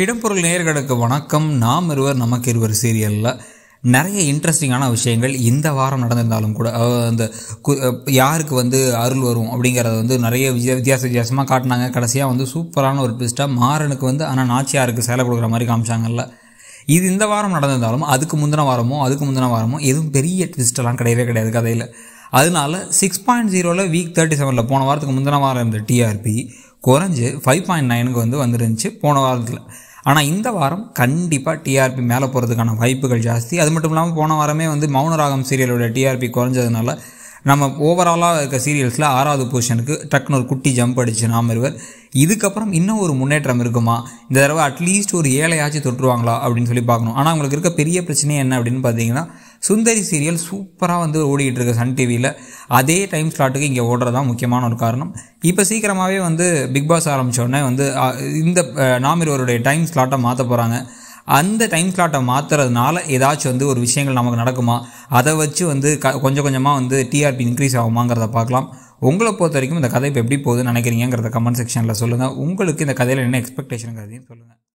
இடம்பொருள் நேர்களுக்கு வணக்கம் நாம் இருவர் நமக்கு இருவர் சீரியலில் நிறைய இன்ட்ரெஸ்டிங்கான விஷயங்கள் இந்த வாரம் நடந்திருந்தாலும் கூட அந்த யாருக்கு வந்து அருள் வரும் அப்படிங்கிறத வந்து நிறைய வித்தியாச வித்தியாசமாக காட்டினாங்க கடைசியாக வந்து சூப்பரான ஒரு ட்விஸ்ட்டாக மாறனுக்கு வந்து ஆனால் நாச்சியாருக்கு சேலை கொடுக்குற மாதிரி காமிச்சாங்கல்ல இது இந்த வாரம் நடந்திருந்தாலும் அதுக்கு முந்தின வாரமோ அதுக்கு முந்தின வாரமோ எதுவும் பெரிய ட்விஸ்டெல்லாம் கிடையவே கிடையாது கதையில் அதனால சிக்ஸ் பாயிண்ட் ஜீரோவில் வீக் தேர்ட்டி செவனில் போன வாரத்துக்கு முந்தின வாரம் இருந்த டிஆர்பி குறைஞ்சி ஃபைவ் பாயிண்ட் நைனுக்கு வந்து வந்துருந்துச்சு போன வாரத்தில் ஆனால் இந்த வாரம் கண்டிப்பாக டிஆர்பி மேலே போகிறதுக்கான வாய்ப்புகள் ஜாஸ்தி அது மட்டும் இல்லாமல் போன வாரமே வந்து மௌனராகம் சீரியலோட டிஆர்பி குறைஞ்சதுனால நம்ம ஓவராலாக இருக்க சீரியல்ஸில் ஆறாவது பொசிஷனுக்கு டக்குன்னு ஒரு குட்டி ஜம்ப் அடிச்சு நாம் இருவர் இதுக்கப்புறம் இன்னும் ஒரு முன்னேற்றம் இருக்குமா இந்த தடவை அட்லீஸ்ட் ஒரு ஏழையாச்சும் தொற்றுவாங்களா அப்படின்னு சொல்லி பார்க்கணும் ஆனால் அவங்களுக்கு இருக்க பெரிய பிரச்சனையே என்ன அப்படின்னு பார்த்தீங்கன்னா சுந்தரி சீரியல் சூப்பராக வந்து ஓடிக்கிட்டு இருக்கு சன் டிவியில் அதே டைம் ஸ்லாட்டுக்கு இங்கே ஓடுறதான் முக்கியமான ஒரு காரணம் இப்போ சீக்கிரமாகவே வந்து பிக் பாஸ் ஆரம்பித்தோடனே வந்து இந்த நாமிருவருடைய டைம் ஸ்லாட்டை மாற்ற போகிறாங்க அந்த டைம் ஸ்லாட்டை மாற்றுறதுனால ஏதாச்சும் வந்து ஒரு விஷயங்கள் நமக்கு நடக்குமா அதை வச்சு வந்து க கொஞ்சம் கொஞ்சமாக வந்து டிஆர்பி இன்க்ரீஸ் ஆகுமாங்கிறத பார்க்கலாம் உங்களை பொறுத்த வரைக்கும் இந்த கதை இப்போ எப்படி போகுதுன்னு நினைக்கிறீங்கிறத கமெண்ட் செக்ஷனில் சொல்லுங்கள் உங்களுக்கு இந்த கதையில் என்ன எக்ஸ்பெக்டேஷனுங்கிறதையும் சொல்லுங்கள்